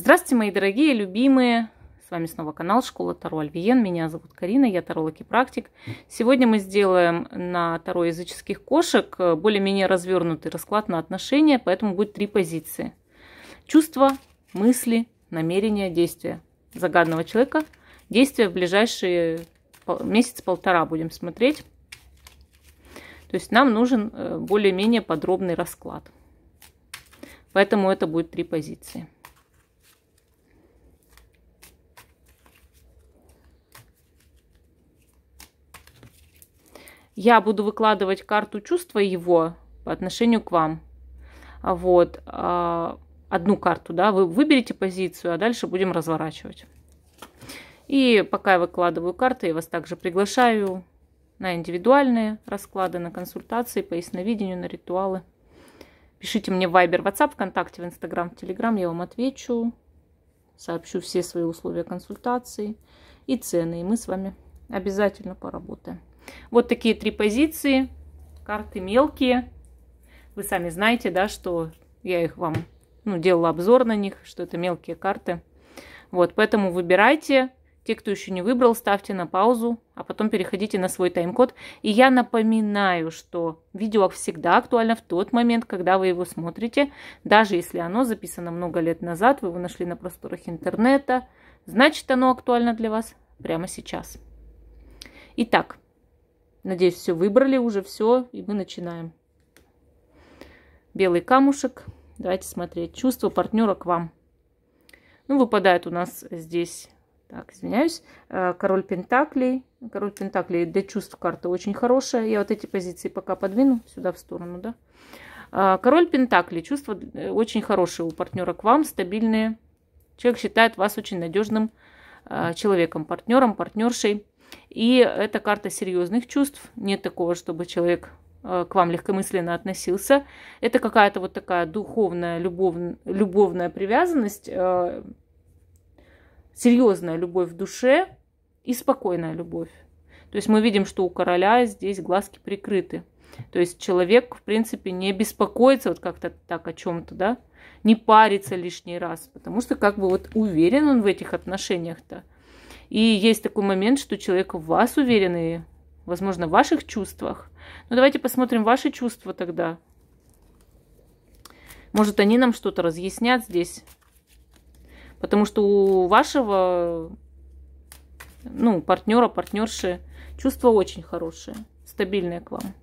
Здравствуйте, мои дорогие, любимые! С вами снова канал Школа Таро Альвиен. Меня зовут Карина, я таролог и практик. Сегодня мы сделаем на таро языческих кошек э, более-менее развернутый расклад на отношения, поэтому будет три позиции. Чувства, мысли, намерения, действия загадного человека. Действия в ближайшие месяц-полтора будем смотреть. То есть нам нужен э, более-менее подробный расклад. Поэтому это будет три позиции. я буду выкладывать карту чувства его по отношению к вам. Вот. А, одну карту, да, вы выберете позицию, а дальше будем разворачивать. И пока я выкладываю карты, я вас также приглашаю на индивидуальные расклады, на консультации по ясновидению, на ритуалы. Пишите мне в Viber, WhatsApp, ВКонтакте, в Instagram, в Telegram, я вам отвечу, сообщу все свои условия консультации и цены, и мы с вами обязательно поработаем. Вот такие три позиции. Карты мелкие. Вы сами знаете, да, что я их вам ну, делала обзор на них, что это мелкие карты. Вот, поэтому выбирайте. Те, кто еще не выбрал, ставьте на паузу, а потом переходите на свой тайм-код. И я напоминаю, что видео всегда актуально в тот момент, когда вы его смотрите. Даже если оно записано много лет назад, вы его нашли на просторах интернета, значит оно актуально для вас прямо сейчас. Итак, Надеюсь, все выбрали уже, все, и мы начинаем. Белый камушек. Давайте смотреть. Чувство партнера к вам. Ну, выпадает у нас здесь, так, извиняюсь, э, король пентаклей. Король пентаклей для чувств карта очень хорошая. Я вот эти позиции пока подвину сюда в сторону, да. Э, король пентаклей. Чувства э, очень хорошие у партнера к вам, стабильные. Человек считает вас очень надежным человеком, партнером, партнершей. И это карта серьезных чувств. Нет такого, чтобы человек э, к вам легкомысленно относился. Это какая-то вот такая духовная, любов... любовная привязанность, э, серьезная любовь в душе и спокойная любовь. То есть мы видим, что у короля здесь глазки прикрыты. То есть человек, в принципе, не беспокоится вот как-то так о чем-то, да, не парится лишний раз, потому что как бы вот уверен он в этих отношениях-то. И есть такой момент, что человек в вас уверенный, возможно, в ваших чувствах. Но ну, давайте посмотрим ваши чувства тогда. Может, они нам что-то разъяснят здесь. Потому что у вашего ну, партнера, партнерши чувства очень хорошие, стабильные к вам.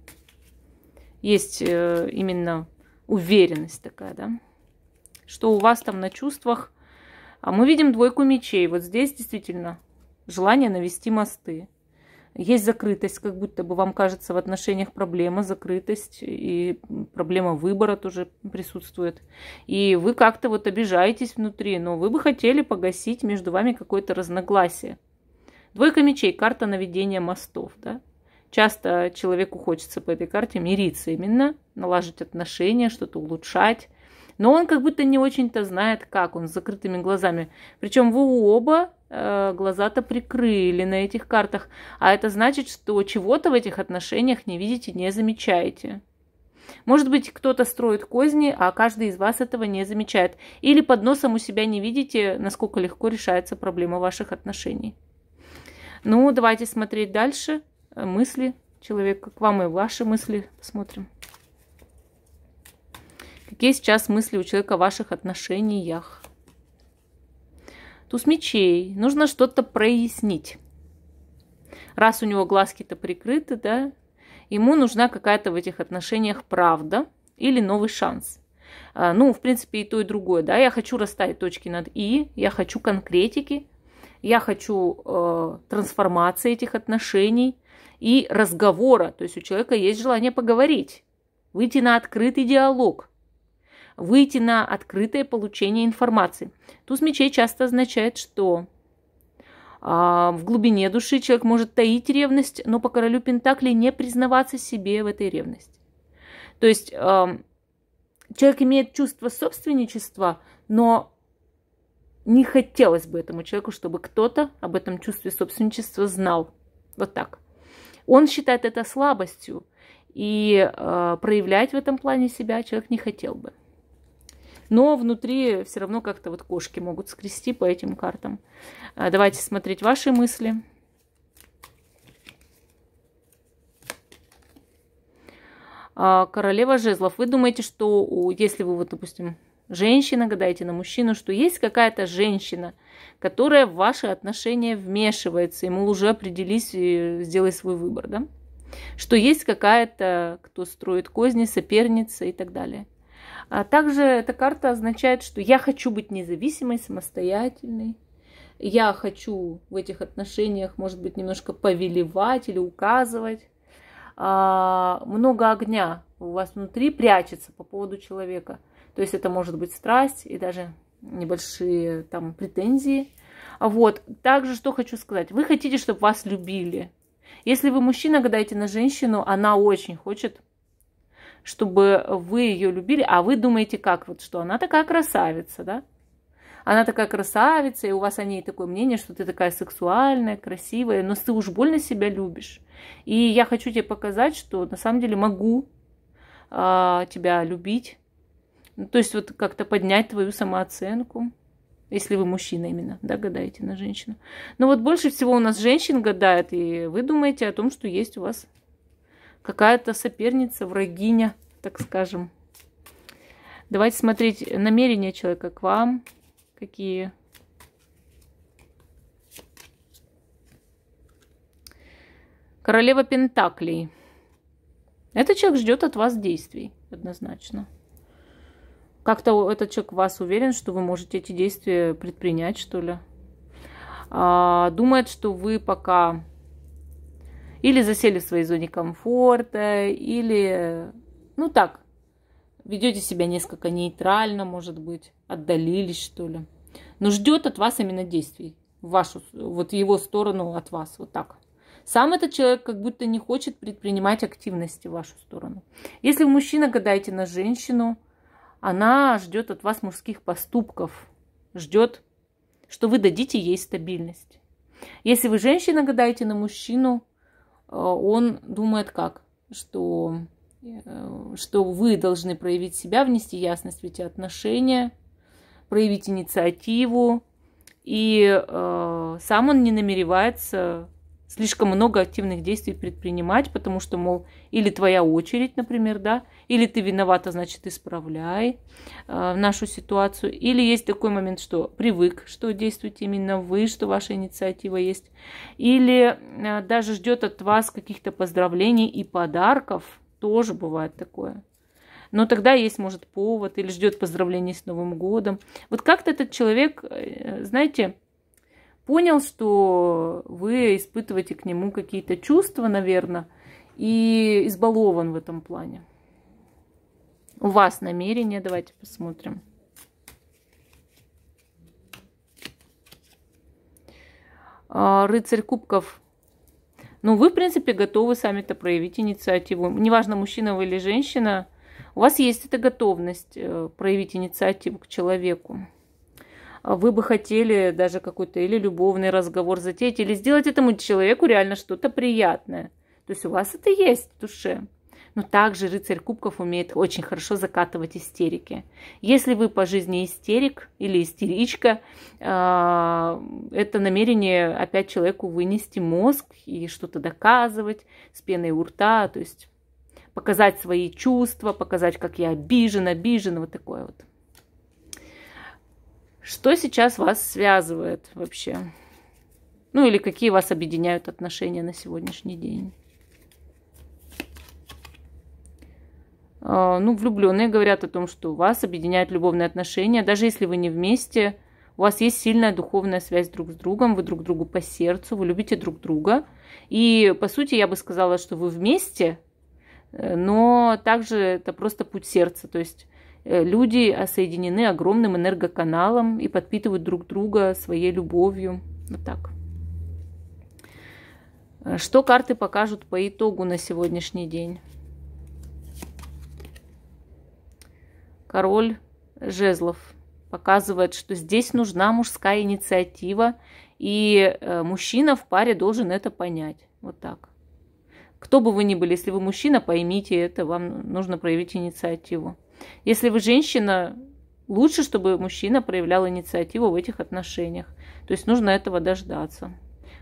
Есть э, именно уверенность такая, да? Что у вас там на чувствах. А мы видим двойку мечей. Вот здесь действительно желание навести мосты. Есть закрытость, как будто бы вам кажется в отношениях проблема, закрытость и проблема выбора тоже присутствует. И вы как-то вот обижаетесь внутри, но вы бы хотели погасить между вами какое-то разногласие. Двойка мечей, карта наведения мостов, да? Часто человеку хочется по этой карте мириться именно, налажить отношения, что-то улучшать, но он как будто не очень-то знает, как он с закрытыми глазами. Причем вы оба э, глаза-то прикрыли на этих картах. А это значит, что чего-то в этих отношениях не видите, не замечаете. Может быть, кто-то строит козни, а каждый из вас этого не замечает. Или под носом у себя не видите, насколько легко решается проблема ваших отношений. Ну, давайте смотреть дальше. Мысли человека, к вам и ваши мысли посмотрим. Какие сейчас мысли у человека в ваших отношениях? Туз мечей. Нужно что-то прояснить. Раз у него глазки-то прикрыты, да, ему нужна какая-то в этих отношениях правда или новый шанс. А, ну, в принципе, и то, и другое, да. Я хочу расставить точки над «и», я хочу конкретики, я хочу э, трансформации этих отношений и разговора. То есть у человека есть желание поговорить, выйти на открытый диалог – выйти на открытое получение информации. Туз мечей часто означает, что а, в глубине души человек может таить ревность, но по королю Пентакли не признаваться себе в этой ревности. То есть а, человек имеет чувство собственничества, но не хотелось бы этому человеку, чтобы кто-то об этом чувстве собственничества знал. Вот так. Он считает это слабостью, и э, проявлять в этом плане себя человек не хотел бы но внутри все равно как-то вот кошки могут скрести по этим картам. А, давайте смотреть ваши мысли. А, королева жезлов. Вы думаете, что если вы, вот, допустим, женщина, гадаете на мужчину, что есть какая-то женщина, которая в ваши отношения вмешивается, Ему уже определись и сделай свой выбор, да? Что есть какая-то, кто строит козни, соперница и так далее. А Также эта карта означает, что я хочу быть независимой, самостоятельной. Я хочу в этих отношениях, может быть, немножко повелевать или указывать. А, много огня у вас внутри прячется по поводу человека. То есть это может быть страсть и даже небольшие там претензии. А Вот. Также что хочу сказать. Вы хотите, чтобы вас любили. Если вы мужчина гадаете на женщину, она очень хочет чтобы вы ее любили, а вы думаете как, вот что она такая красавица, да? Она такая красавица, и у вас о ней такое мнение, что ты такая сексуальная, красивая, но ты уж больно себя любишь. И я хочу тебе показать, что на самом деле могу э, тебя любить, ну, то есть вот как-то поднять твою самооценку, если вы мужчина именно, да, гадаете на женщину. Но вот больше всего у нас женщин гадает, и вы думаете о том, что есть у вас какая-то соперница, врагиня, так скажем. Давайте смотреть намерения человека к вам, какие. Королева Пентаклей. Этот человек ждет от вас действий, однозначно. Как-то этот человек в вас уверен, что вы можете эти действия предпринять, что ли. А, думает, что вы пока или засели в своей зоне комфорта, или, ну так, ведете себя несколько нейтрально, может быть, отдалились, что ли. Но ждет от вас именно действий, в вашу, вот его сторону от вас, вот так. Сам этот человек как будто не хочет предпринимать активности в вашу сторону. Если мужчина, гадаете на женщину, она ждет от вас мужских поступков, ждет, что вы дадите ей стабильность. Если вы женщина, гадаете на мужчину, Э, он думает как? Что, э, что вы должны проявить себя, внести ясность в эти отношения, проявить инициативу, и э, сам он не намеревается слишком много активных действий предпринимать, потому что, мол, или твоя очередь, например, да, или ты виновата, значит, исправляй э, нашу ситуацию. Или есть такой момент, что привык, что действуете именно вы, что ваша инициатива есть. Или э, даже ждет от вас каких-то поздравлений и подарков. Тоже бывает такое. Но тогда есть, может, повод или ждет поздравлений с Новым годом. Вот как-то этот человек, э, знаете, понял, что вы испытываете к нему какие-то чувства, наверное, и избалован в этом плане. У вас намерение, давайте посмотрим. А, рыцарь кубков. Ну, вы, в принципе, готовы сами-то проявить инициативу. Неважно, мужчина вы или женщина, у вас есть эта готовность э, проявить инициативу к человеку вы бы хотели даже какой-то или любовный разговор затеять, или сделать этому человеку реально что-то приятное. То есть у вас это есть в душе. Но также рыцарь кубков умеет очень хорошо закатывать истерики. Если вы по жизни истерик или истеричка, а, это намерение опять человеку вынести мозг и что-то доказывать с пеной у рта, то есть показать свои чувства, показать, как я обижен, обижен, вот такое вот. Что сейчас вас связывает вообще? Ну или какие вас объединяют отношения на сегодняшний день? А, ну, влюбленные говорят о том, что вас объединяют любовные отношения. Даже если вы не вместе, у вас есть сильная духовная связь друг с другом, вы друг другу по сердцу, вы любите друг друга. И, по сути, я бы сказала, что вы вместе, э, но также это просто путь сердца. То есть Э, люди соединены огромным энергоканалом и подпитывают друг друга своей любовью. Вот так. Э, что карты покажут по итогу на сегодняшний день? Король жезлов показывает, что здесь нужна мужская инициатива, и э, мужчина в паре должен это понять. Вот так. Кто бы вы ни были, если вы мужчина, поймите это, вам нужно проявить инициативу. Если вы женщина, лучше, чтобы мужчина проявлял инициативу в этих отношениях. То есть нужно этого дождаться.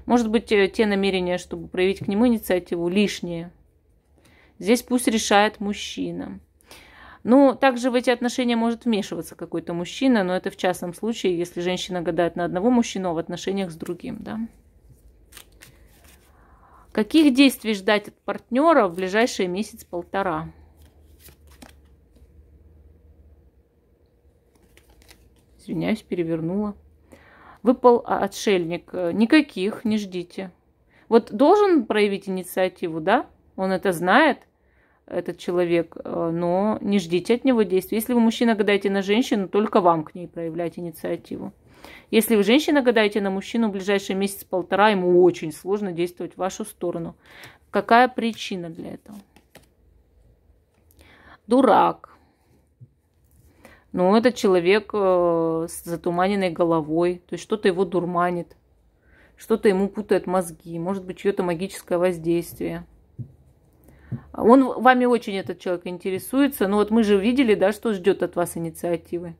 Может быть, э, те намерения, чтобы проявить к нему инициативу, лишние. Здесь пусть решает мужчина. Ну, также в эти отношения может вмешиваться какой-то мужчина, но это в частном случае, если женщина гадает на одного мужчину, а в отношениях с другим, да. Каких действий ждать от партнера в ближайшие месяц-полтора? Извиняюсь, перевернула. Выпал отшельник. Э, никаких, не ждите. Вот должен проявить инициативу, да? Он это знает, этот человек, э, но не ждите от него действий. Если вы мужчина гадаете на женщину, только вам к ней проявлять инициативу. Если вы женщина гадаете на мужчину, в ближайший месяц-полтора ему очень сложно действовать в вашу сторону. Какая причина для этого? Дурак но ну, этот человек э, с затуманенной головой, то есть что-то его дурманит, что-то ему путает мозги, может быть, чье-то магическое воздействие. Он вами очень этот человек интересуется, но вот мы же видели, да, что ждет от вас инициативы.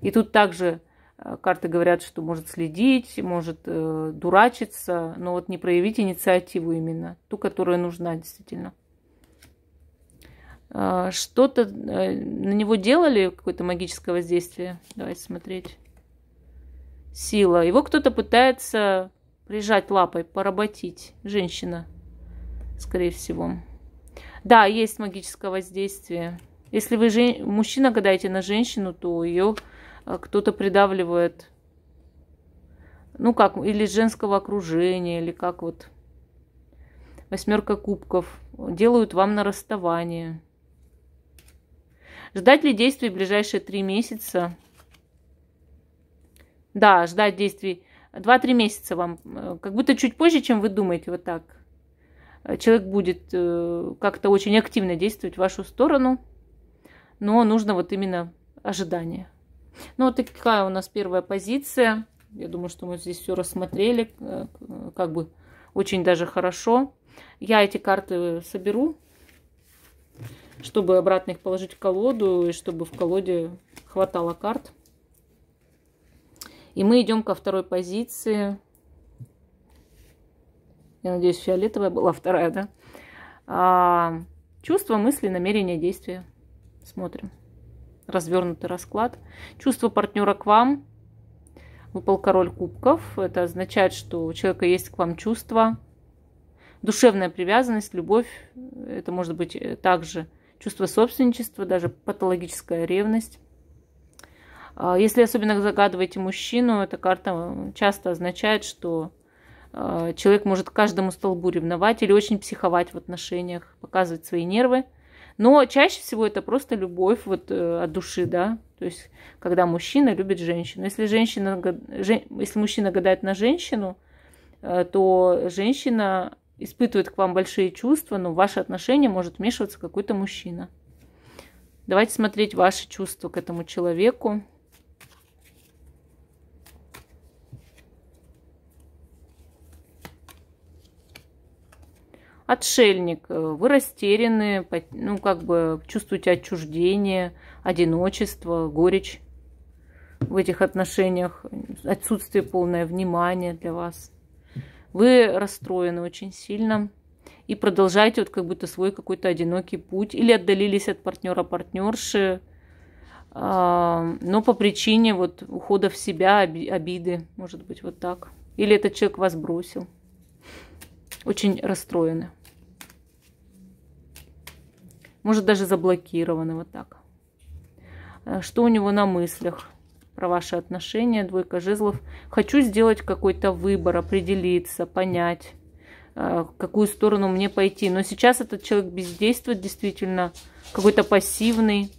И тут также э, карты говорят, что может следить, может э, дурачиться, но вот не проявить инициативу именно, ту, которая нужна действительно. А, что-то э, на него делали, какое-то магическое воздействие. Давайте смотреть. Сила. Его кто-то пытается прижать лапой, поработить. Женщина, скорее всего. Да, есть магическое воздействие. Если вы жен... мужчина гадаете на женщину, то ее э, кто-то придавливает. Ну как, или женского окружения, или как вот. Восьмерка кубков. Делают вам на расставание. Ждать ли действий в ближайшие три месяца? Да, ждать действий. Два-три месяца вам. Э, как будто чуть позже, чем вы думаете, вот так. Э, человек будет э, как-то очень активно действовать в вашу сторону, но нужно вот именно ожидание. Ну, вот такая у нас первая позиция. Я думаю, что мы здесь все рассмотрели, как бы очень даже хорошо. Я эти карты соберу чтобы обратно их положить в колоду и чтобы в колоде хватало карт. И мы идем ко второй позиции. Я надеюсь, фиолетовая была вторая, да? А, чувство, мысли, намерения, действия. Смотрим. Развернутый расклад. Чувство партнера к вам. Выпал король кубков. Это означает, что у человека есть к вам чувство. Душевная привязанность, любовь. Это может быть э, также чувство собственничества, даже патологическая ревность. А, если особенно загадываете мужчину, эта карта часто означает, что а, человек может каждому столбу ревновать или очень психовать в отношениях, показывать свои нервы. Но чаще всего это просто любовь вот э, от души, да, то есть когда мужчина любит женщину. Если, женщина, если мужчина гадает на женщину, э, то женщина испытывает к вам большие чувства, но в ваши отношения может вмешиваться какой-то мужчина. Давайте смотреть ваши чувства к этому человеку. Отшельник, вы растеряны, ну как бы чувствуете отчуждение, одиночество, горечь в этих отношениях, отсутствие полное внимания для вас – вы расстроены очень сильно и продолжаете вот как будто свой какой-то одинокий путь или отдалились от партнера партнерши, а, но по причине вот ухода в себя, обиды, может быть, вот так. Или этот человек вас бросил. Очень расстроены. Может, даже заблокированы вот так. А, что у него на мыслях? про ваши отношения, двойка жезлов. Хочу сделать какой-то выбор, определиться, понять, э, в какую сторону мне пойти. Но сейчас этот человек бездействует действительно, какой-то пассивный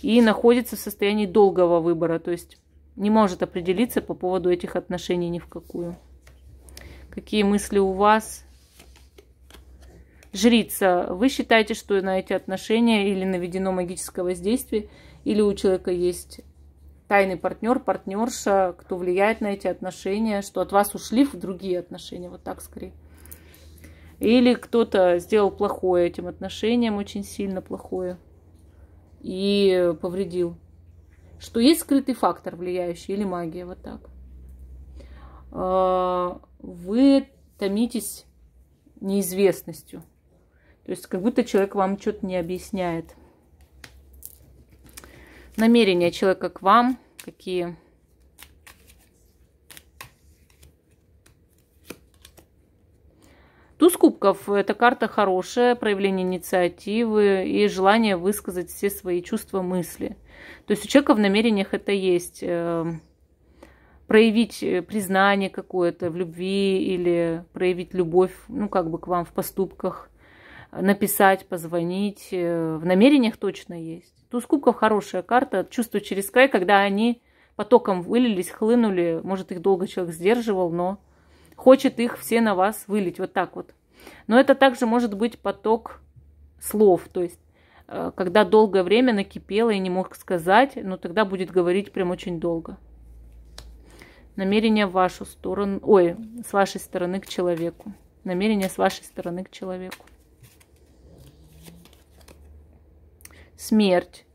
и находится в состоянии долгого выбора, то есть не может определиться по поводу этих отношений ни в какую. Какие мысли у вас? Жрица, вы считаете, что на эти отношения или наведено магическое воздействие, или у человека есть тайный партнер, партнерша, кто влияет на эти отношения, что от вас ушли в другие отношения, вот так скорее. Или кто-то сделал плохое этим отношениям, очень сильно плохое, и повредил. Что есть скрытый фактор, влияющий, или магия, вот так. А, вы томитесь неизвестностью. То есть как будто человек вам что-то не объясняет – намерения человека к вам, какие Туз кубков – это карта хорошая, проявление инициативы и желание высказать все свои чувства, мысли. То есть у человека в намерениях это есть. Э, проявить э, признание какое-то в любви или проявить любовь, ну, как бы к вам в поступках написать, позвонить. Э, в намерениях точно есть. Туз кубков хорошая карта. Чувство через край, когда они потоком вылились, хлынули. Может, их долго человек сдерживал, но хочет их все на вас вылить. Вот так вот. Но это также может быть поток слов. То есть э, когда долгое время накипело и не мог сказать, но ну, тогда будет говорить прям очень долго. Намерение в вашу сторону, ой, с вашей стороны к человеку. Намерение с вашей стороны к человеку. смерть,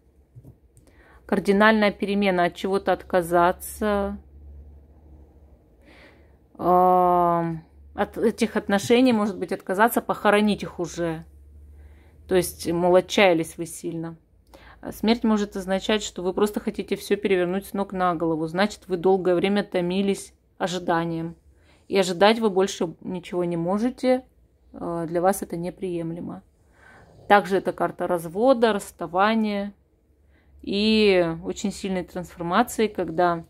кардинальная перемена, от чего-то отказаться, а, от этих отношений, может быть, отказаться, похоронить их уже. То есть, мол, отчаялись вы сильно. А смерть может означать, что вы просто хотите все перевернуть с ног на голову. Значит, вы долгое время томились ожиданием. И ожидать вы больше ничего не можете. А, для вас это неприемлемо. Также это карта развода, расставания и очень сильной трансформации, когда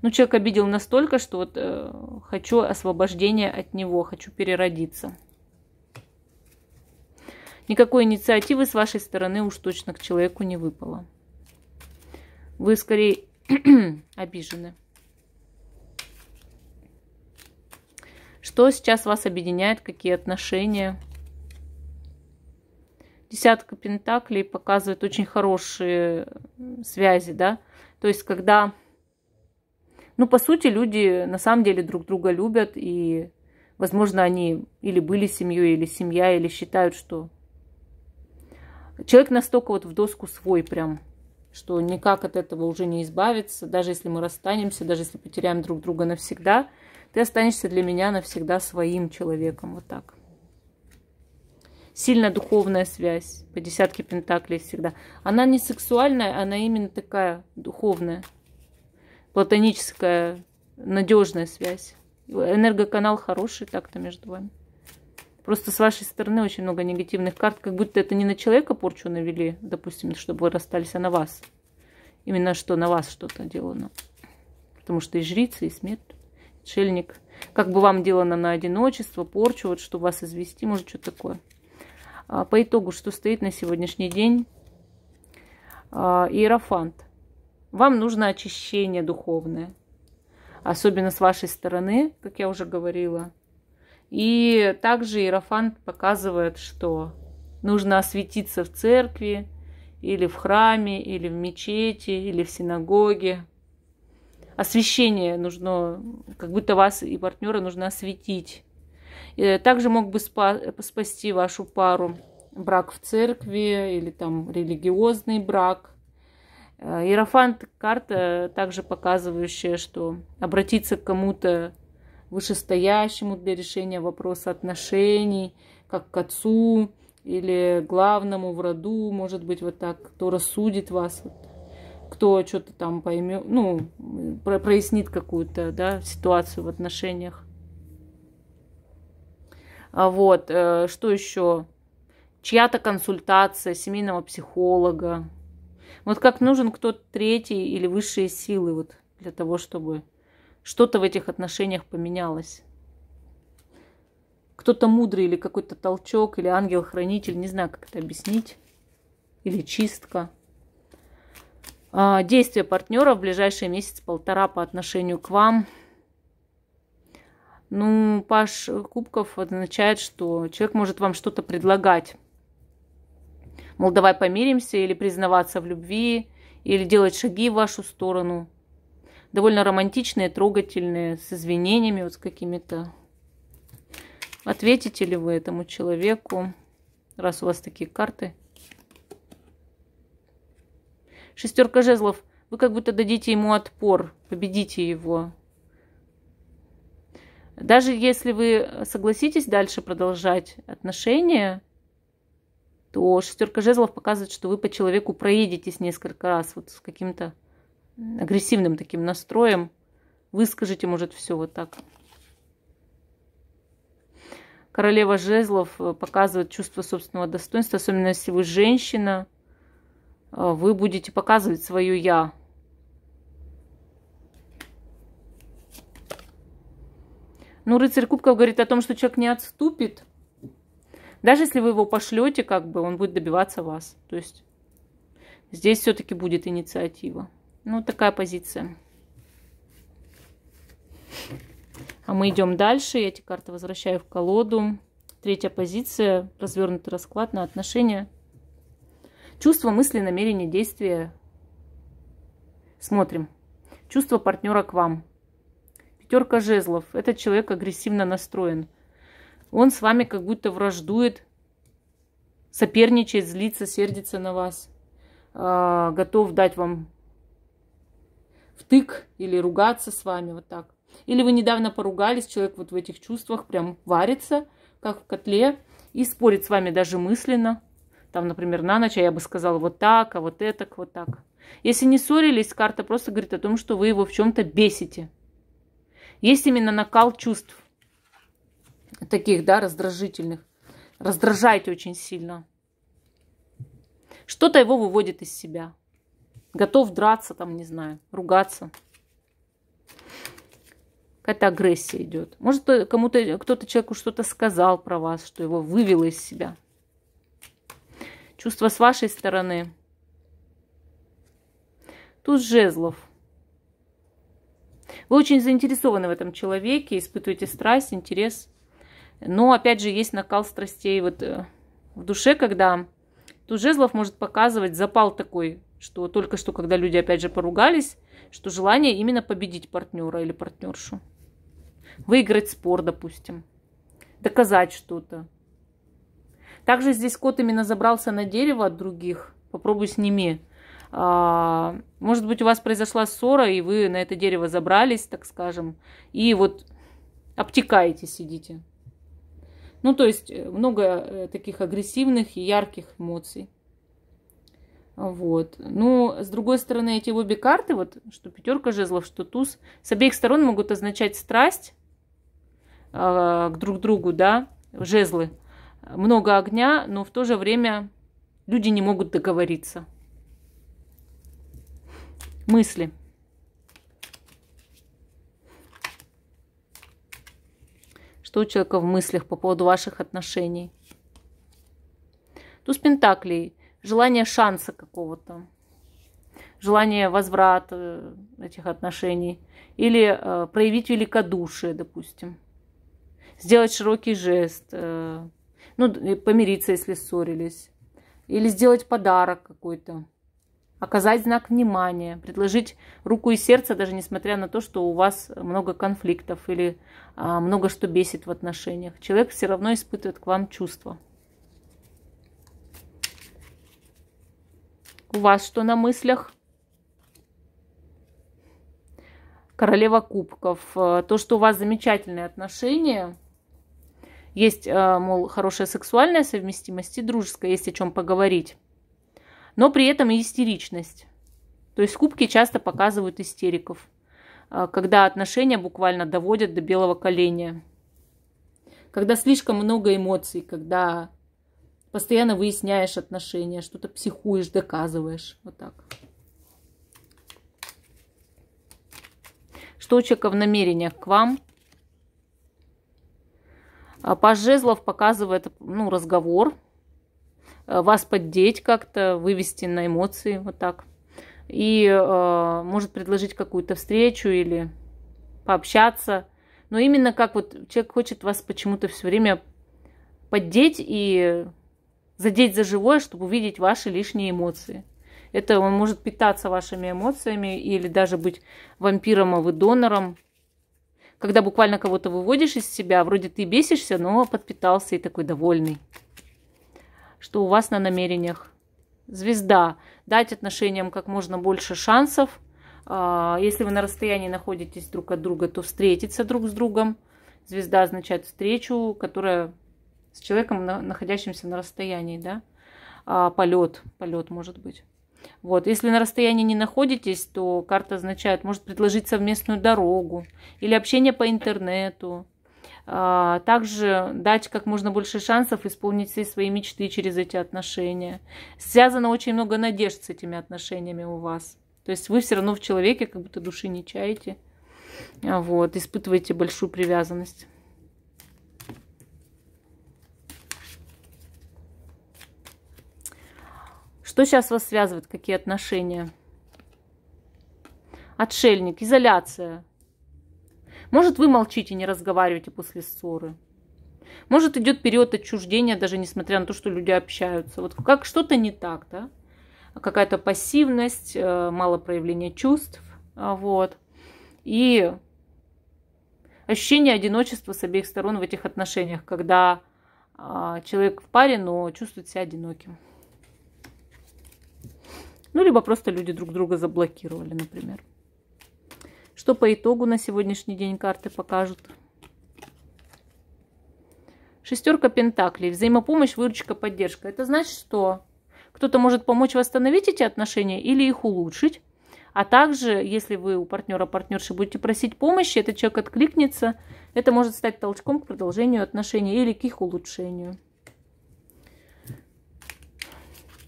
ну, человек обидел настолько, что вот э, хочу освобождения от него, хочу переродиться. Никакой инициативы с вашей стороны уж точно к человеку не выпало. Вы скорее обижены. Что сейчас вас объединяет, какие отношения? десятка пентаклей показывает очень хорошие связи, да. То есть, когда, ну, по сути, люди на самом деле друг друга любят, и, возможно, они или были семьей, или семья, или считают, что человек настолько вот в доску свой прям, что никак от этого уже не избавиться, даже если мы расстанемся, даже если потеряем друг друга навсегда, ты останешься для меня навсегда своим человеком, вот так сильная духовная связь по десятке пентаклей всегда. Она не сексуальная, она именно такая духовная, платоническая, надежная связь. Энергоканал хороший так-то между вами. Просто с вашей стороны очень много негативных карт, как будто это не на человека порчу навели, допустим, чтобы вы расстались, а на вас. Именно что на вас что-то делано. Потому что и жрица, и смерть, шельник Как бы вам делано на одиночество, порчу, вот чтобы вас извести, может, что-то такое. А, по итогу, что стоит на сегодняшний день? А, иерофант. Вам нужно очищение духовное. Особенно с вашей стороны, как я уже говорила. И также Иерофант показывает, что нужно осветиться в церкви, или в храме, или в мечети, или в синагоге. Освещение нужно, как будто вас и партнера нужно осветить Э, также мог бы спа спасти вашу пару брак в церкви или там религиозный брак. Э, Иерофант карта, также показывающая, что обратиться к кому-то вышестоящему для решения вопроса отношений, как к отцу или главному в роду, может быть, вот так, кто рассудит вас, кто что-то там поймет, ну, прояснит какую-то да, ситуацию в отношениях. А вот, э, что еще? Чья-то консультация семейного психолога. Вот как нужен кто-то третий или высшие силы вот для того, чтобы что-то в этих отношениях поменялось. Кто-то мудрый или какой-то толчок, или ангел-хранитель, не знаю, как это объяснить. Или чистка. А, действия партнера в ближайшие месяц-полтора по отношению к вам – ну, паш кубков означает, что человек может вам что-то предлагать. Мол, давай помиримся или признаваться в любви, или делать шаги в вашу сторону. Довольно романтичные, трогательные, с извинениями вот с какими-то. Ответите ли вы этому человеку, раз у вас такие карты? Шестерка жезлов. Вы как будто дадите ему отпор, победите его даже если вы согласитесь дальше продолжать отношения, то шестерка жезлов показывает, что вы по человеку проедетесь несколько раз вот с каким-то агрессивным таким настроем. Выскажите, может, все вот так. Королева жезлов э, показывает чувство собственного достоинства, особенно если вы женщина. Э, вы будете показывать свое «я», Ну рыцарь кубков говорит о том, что человек не отступит. Даже если вы его пошлете, как бы он будет добиваться вас. То есть здесь все-таки будет инициатива. Ну, такая позиция. А мы идем дальше. Я эти карты возвращаю в колоду. Третья позиция. Развернутый расклад на отношения. чувство, мысли, намерения, действия. Смотрим. Чувство партнера к вам шестерка жезлов. Этот человек агрессивно настроен. Он с вами как будто враждует, соперничает, злится, сердится на вас. А, готов дать вам втык или ругаться с вами, вот так. Или вы недавно поругались, человек вот в этих чувствах прям варится, как в котле, и спорит с вами даже мысленно. Там, например, на ночь, а я бы сказала вот так, а вот это, вот так. Если не ссорились, карта просто говорит о том, что вы его в чем-то бесите. Есть именно накал чувств таких, да, раздражительных. Раздражаете очень сильно. Что-то его выводит из себя. Готов драться, там, не знаю, ругаться. Какая-то агрессия идет. Может, э, кому-то, кто-то человеку что-то сказал про вас, что его вывело из себя. Чувство с вашей стороны. Тут жезлов – вы очень заинтересованы в этом человеке, испытываете страсть, интерес. Но, опять же, есть накал страстей вот э, в душе, когда туз жезлов может показывать запал такой, что только что, когда люди, опять же, поругались, что желание именно победить партнера или партнершу. Выиграть спор, допустим. Доказать что-то. Также здесь кот именно забрался на дерево от других. Попробуй ними. А, может быть, у вас произошла ссора, и вы на это дерево забрались, так скажем, и вот обтекаете, сидите. Ну, то есть э, много э, таких агрессивных и ярких эмоций. Вот. Ну, с другой стороны, эти обе карты, вот что пятерка жезлов, что туз, с обеих сторон могут означать страсть э, к друг другу, да, жезлы. Много огня, но в то же время люди не могут договориться мысли. Что у человека в мыслях по поводу ваших отношений? Туз Пентаклей. Желание шанса какого-то. Желание возврата э, этих отношений. Или э, проявить великодушие, допустим. Сделать широкий жест. Э, ну, помириться, если ссорились. Или сделать подарок какой-то оказать знак внимания, предложить руку и сердце, даже несмотря на то, что у вас много конфликтов или а, много что бесит в отношениях. Человек все равно испытывает к вам чувства. У вас что на мыслях? Королева кубков. Э, то, что у вас замечательные отношения, есть, э, мол, хорошая сексуальная совместимость и дружеская, есть о чем поговорить но при этом и истеричность. То есть кубки часто показывают истериков, а, когда отношения буквально доводят до белого коленя, когда слишком много эмоций, когда постоянно выясняешь отношения, что-то психуешь, доказываешь. Вот так. Что у человека в намерениях к вам? А, Паш Жезлов показывает ну, разговор, Э, вас поддеть как-то, вывести на эмоции вот так. И э, может предложить какую-то встречу или пообщаться. Но именно как вот человек хочет вас почему-то все время поддеть и задеть за живое, чтобы увидеть ваши лишние эмоции. Это он может питаться вашими эмоциями или даже быть вампиром, а вы донором. Когда буквально кого-то выводишь из себя, вроде ты бесишься, но подпитался и такой довольный что у вас на намерениях. Звезда. Дать отношениям как можно больше шансов. А, если вы на расстоянии находитесь друг от друга, то встретиться друг с другом. Звезда означает встречу, которая с человеком, находящимся на расстоянии, да. А, полет, полет может быть. Вот, если на расстоянии не находитесь, то карта означает, может предложить совместную дорогу или общение по интернету, а, также дать как можно больше шансов исполнить все свои мечты через эти отношения. Связано очень много надежд с этими отношениями у вас. То есть вы все равно в человеке как будто души не чаете. А, вот, испытываете большую привязанность. Что сейчас вас связывает? Какие отношения? Отшельник, изоляция, может, вы молчите, не разговариваете после ссоры. Может, идет период отчуждения, даже несмотря на то, что люди общаются. Вот как что-то не так, да? Какая-то пассивность, э, мало проявления чувств, а, вот. И ощущение одиночества с обеих сторон в этих отношениях, когда а, человек в паре, но чувствует себя одиноким. Ну, либо просто люди друг друга заблокировали, например. Что по итогу на сегодняшний день карты покажут? Шестерка пентаклей, взаимопомощь, выручка, поддержка. Это значит, что кто-то может помочь восстановить эти отношения или их улучшить. А также, если вы у партнера, партнерши будете просить помощи, этот человек откликнется, это может стать толчком к продолжению отношений или к их улучшению.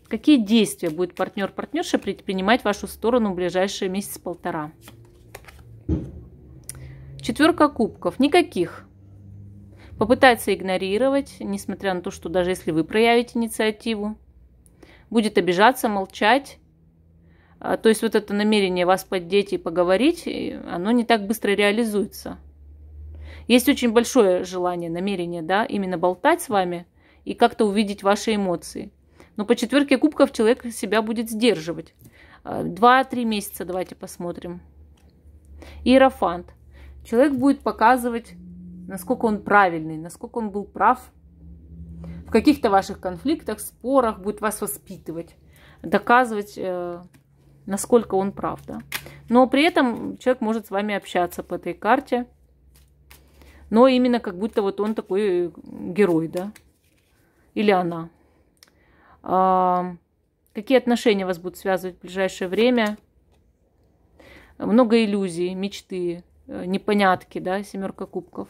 Какие действия будет партнер-партнерша предпринимать в вашу сторону в ближайшие месяц-полтора? Четверка кубков. Никаких. Попытается игнорировать, несмотря на то, что даже если вы проявите инициативу. Будет обижаться, молчать. А, то есть вот это намерение вас поддеть и поговорить, оно не так быстро реализуется. Есть очень большое желание, намерение, да, именно болтать с вами и как-то увидеть ваши эмоции. Но по четверке кубков человек себя будет сдерживать. А, два-три месяца давайте посмотрим. Иерофант – человек будет показывать, насколько он правильный, насколько он был прав в каких-то ваших конфликтах, спорах, будет вас воспитывать, доказывать, э, насколько он прав. Да? Но при этом человек может с вами общаться по этой карте, но именно как будто вот он такой герой, да, или она. А, какие отношения вас будут связывать в ближайшее время? Много иллюзий, мечты, Э, непонятки, да, семерка кубков.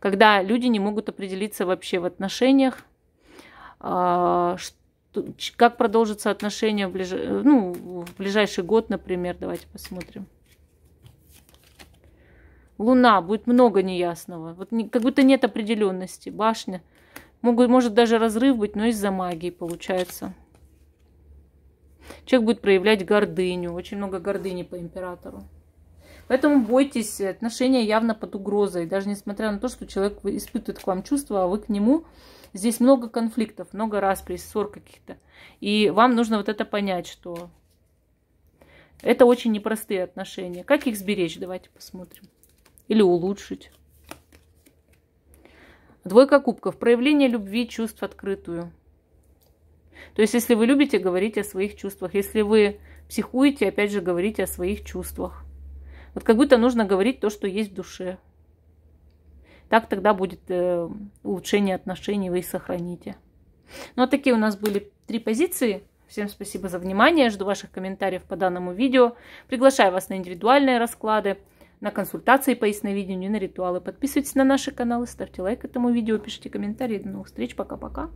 Когда люди не могут определиться вообще в отношениях, а, как продолжатся отношения в, ближ... Э, ну, в ближайший год, например. Давайте посмотрим. Луна, будет много неясного. Вот не, как будто нет определенности. Башня. Могут, может даже разрыв быть, но из-за магии получается. Человек будет проявлять гордыню. Очень много гордыни по императору. Поэтому бойтесь, э, отношения явно под угрозой, даже несмотря на то, что человек испытывает к вам чувства, а вы к нему. Здесь много конфликтов, много распри, ссор каких-то. И вам нужно вот это понять, что это очень непростые отношения. Как их сберечь? Давайте посмотрим. Или улучшить. Двойка кубков. Проявление любви, чувств открытую. То есть, если вы любите, говорите о своих чувствах. Если вы психуете, опять же, говорите о своих чувствах. Вот как будто нужно говорить то, что есть в душе. Так тогда будет э, улучшение отношений, вы их сохраните. Ну, а такие у нас были три позиции. Всем спасибо за внимание. Жду ваших комментариев по данному видео. Приглашаю вас на индивидуальные расклады, на консультации по ясновидению, на ритуалы. Подписывайтесь на наши каналы, ставьте лайк этому видео, пишите комментарии. До новых встреч. Пока-пока.